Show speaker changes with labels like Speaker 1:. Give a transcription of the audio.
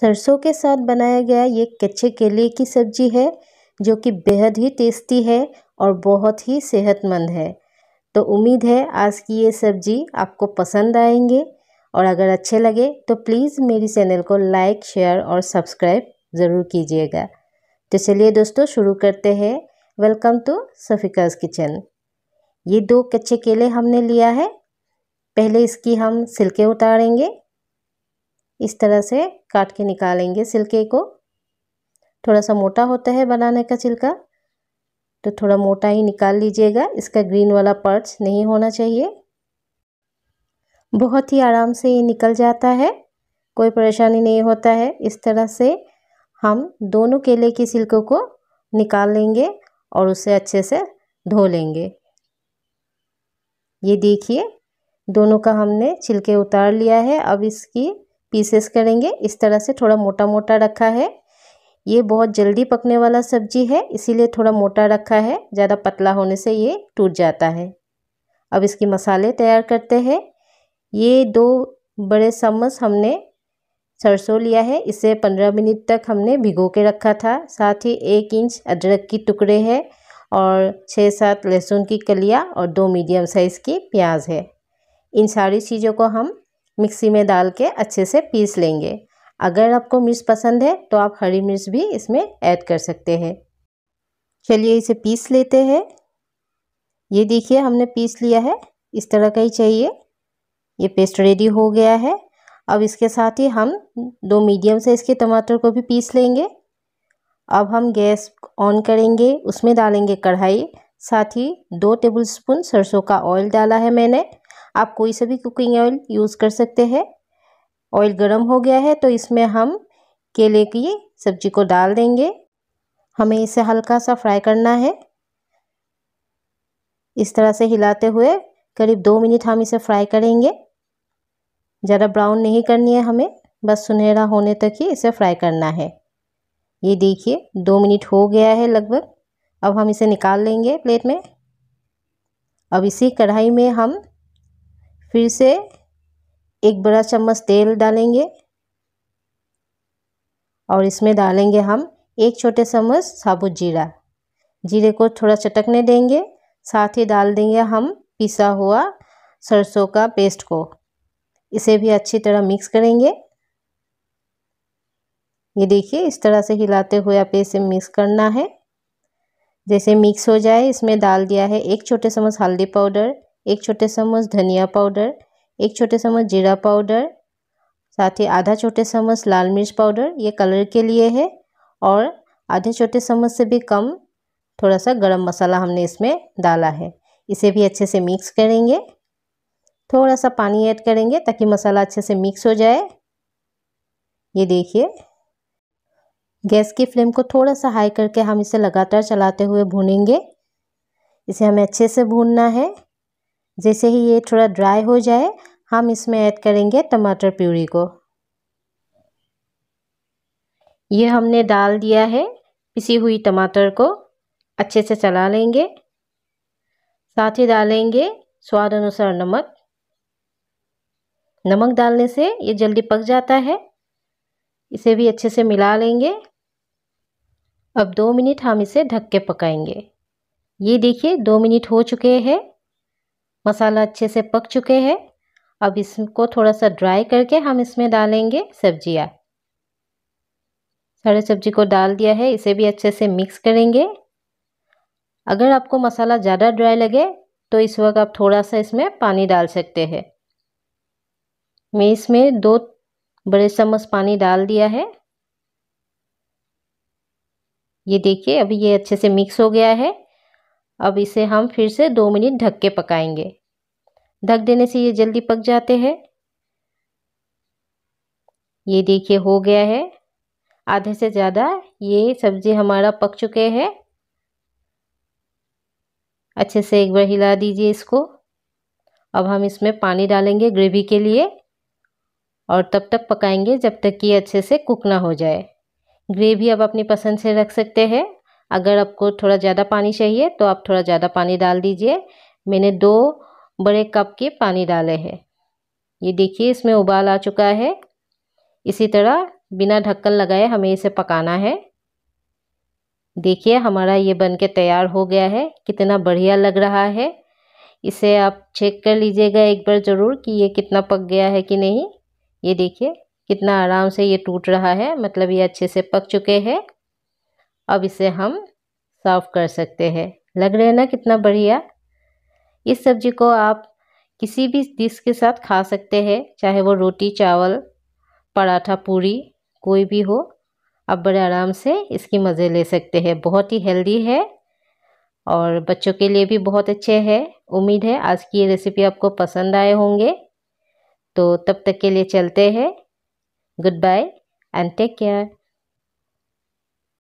Speaker 1: सरसों के साथ बनाया गया ये कच्चे केले की सब्जी है जो कि बेहद ही टेस्टी है और बहुत ही सेहतमंद है तो उम्मीद है आज की ये सब्जी आपको पसंद आएंगे और अगर अच्छे लगे तो प्लीज़ मेरी चैनल को लाइक शेयर और सब्सक्राइब ज़रूर कीजिएगा तो चलिए दोस्तों शुरू करते हैं वेलकम टू सफ़िकाज किचन ये दो कच्चे केले हमने लिया है पहले इसकी हम सिलके उतारेंगे इस तरह से काट के निकालेंगे सिल्के को थोड़ा सा मोटा होता है बनाने का छिलका तो थोड़ा मोटा ही निकाल लीजिएगा इसका ग्रीन वाला पर्च नहीं होना चाहिए बहुत ही आराम से ये निकल जाता है कोई परेशानी नहीं होता है इस तरह से हम दोनों केले के सिल्कों को निकाल लेंगे और उसे अच्छे से धो लेंगे ये देखिए दोनों का हमने छिलके उतार लिया है अब इसकी पीसेस करेंगे इस तरह से थोड़ा मोटा मोटा रखा है ये बहुत जल्दी पकने वाला सब्जी है इसीलिए थोड़ा मोटा रखा है ज़्यादा पतला होने से ये टूट जाता है अब इसके मसाले तैयार करते हैं ये दो बड़े चम्मच हमने सरसों लिया है इसे पंद्रह मिनट तक हमने भिगो के रखा था साथ ही एक इंच अदरक की टुकड़े है और छः सात लहसुन की कलिया और दो मीडियम साइज़ की प्याज है इन सारी चीज़ों को हम मिक्सी में डाल के अच्छे से पीस लेंगे अगर आपको मिर्च पसंद है तो आप हरी मिर्च भी इसमें ऐड कर सकते हैं चलिए इसे पीस लेते हैं ये देखिए हमने पीस लिया है इस तरह का ही चाहिए ये पेस्ट रेडी हो गया है अब इसके साथ ही हम दो मीडियम साइज़ के टमाटर को भी पीस लेंगे अब हम गैस ऑन करेंगे उसमें डालेंगे कढ़ाई साथ ही दो टेबलस्पून सरसों का ऑयल डाला है मैंने आप कोई सा भी कुकिंग ऑयल यूज़ कर सकते हैं ऑयल गर्म हो गया है तो इसमें हम केले की सब्जी को डाल देंगे हमें इसे हल्का सा फ्राई करना है इस तरह से हिलाते हुए करीब दो मिनट हम इसे फ्राई करेंगे ज़्यादा ब्राउन नहीं करनी है हमें बस सुनहरा होने तक ही इसे फ्राई करना है ये देखिए दो मिनट हो गया है लगभग अब हम इसे निकाल लेंगे प्लेट में अब इसी कढ़ाई में हम फिर से एक बड़ा चम्मच तेल डालेंगे और इसमें डालेंगे हम एक छोटे चम्मच साबुत जीरा जीरे को थोड़ा चटकने देंगे साथ ही डाल देंगे हम पिसा हुआ सरसों का पेस्ट को इसे भी अच्छी तरह मिक्स करेंगे ये देखिए इस तरह से हिलाते हुए आप इसे मिक्स करना है जैसे मिक्स हो जाए इसमें डाल दिया है एक छोटे चम्मच हल्दी पाउडर एक छोटे चम्मच धनिया पाउडर एक छोटे चम्मच जीरा पाउडर साथ ही आधा छोटे चम्मच लाल मिर्च पाउडर ये कलर के लिए है और आधे छोटे चम्मच से भी कम थोड़ा सा गरम मसाला हमने इसमें डाला है इसे भी अच्छे से मिक्स करेंगे थोड़ा सा पानी ऐड करेंगे ताकि मसाला अच्छे से मिक्स हो जाए ये देखिए गैस की फ्लेम को थोड़ा सा हाई करके हम इसे लगातार चलाते हुए भूनेंगे इसे हमें अच्छे से भूनना है जैसे ही ये थोड़ा ड्राई हो जाए हम इसमें ऐड करेंगे टमाटर प्यूरी को ये हमने डाल दिया है पिसी हुई टमाटर को अच्छे से चला लेंगे साथ ही डालेंगे स्वाद अनुसार नमक नमक डालने से ये जल्दी पक जाता है इसे भी अच्छे से मिला लेंगे अब दो मिनट हम इसे ढक के पकाएंगे ये देखिए दो मिनट हो चुके हैं मसाला अच्छे से पक चुके हैं अब इसको थोड़ा सा ड्राई करके हम इसमें डालेंगे सब्जियाँ सारे सब्जी को डाल दिया है इसे भी अच्छे से मिक्स करेंगे अगर आपको मसाला ज़्यादा ड्राई लगे तो इस वक्त आप थोड़ा सा इसमें पानी डाल सकते हैं मैं इसमें दो बड़े चम्मच पानी डाल दिया है ये देखिए अभी ये अच्छे से मिक्स हो गया है अब इसे हम फिर से दो मिनट ढक के पकाएंगे ढक देने से ये जल्दी पक जाते हैं ये देखिए हो गया है आधे से ज़्यादा ये सब्ज़ी हमारा पक चुके हैं अच्छे से एक बार हिला दीजिए इसको अब हम इसमें पानी डालेंगे ग्रेवी के लिए और तब तक पकाएंगे जब तक कि अच्छे से कुक ना हो जाए ग्रेवी अब अपनी पसंद से रख सकते हैं अगर आपको थोड़ा ज़्यादा पानी चाहिए तो आप थोड़ा ज़्यादा पानी डाल दीजिए मैंने दो बड़े कप के पानी डाले हैं ये देखिए इसमें उबाल आ चुका है इसी तरह बिना ढक्कन लगाए हमें इसे पकाना है देखिए हमारा ये बन के तैयार हो गया है कितना बढ़िया लग रहा है इसे आप चेक कर लीजिएगा एक बार ज़रूर कि ये कितना पक गया है कि नहीं ये देखिए कितना आराम से ये टूट रहा है मतलब ये अच्छे से पक चुके हैं अब इसे हम साफ़ कर सकते हैं लग रहा है ना कितना बढ़िया इस सब्जी को आप किसी भी डिश के साथ खा सकते हैं चाहे वो रोटी चावल पराठा पूरी कोई भी हो आप बड़े आराम से इसकी मज़े ले सकते हैं बहुत ही हेल्दी है और बच्चों के लिए भी बहुत अच्छे है उम्मीद है आज की ये रेसिपी आपको पसंद आए होंगे तो तब तक के लिए चलते हैं good bye and take care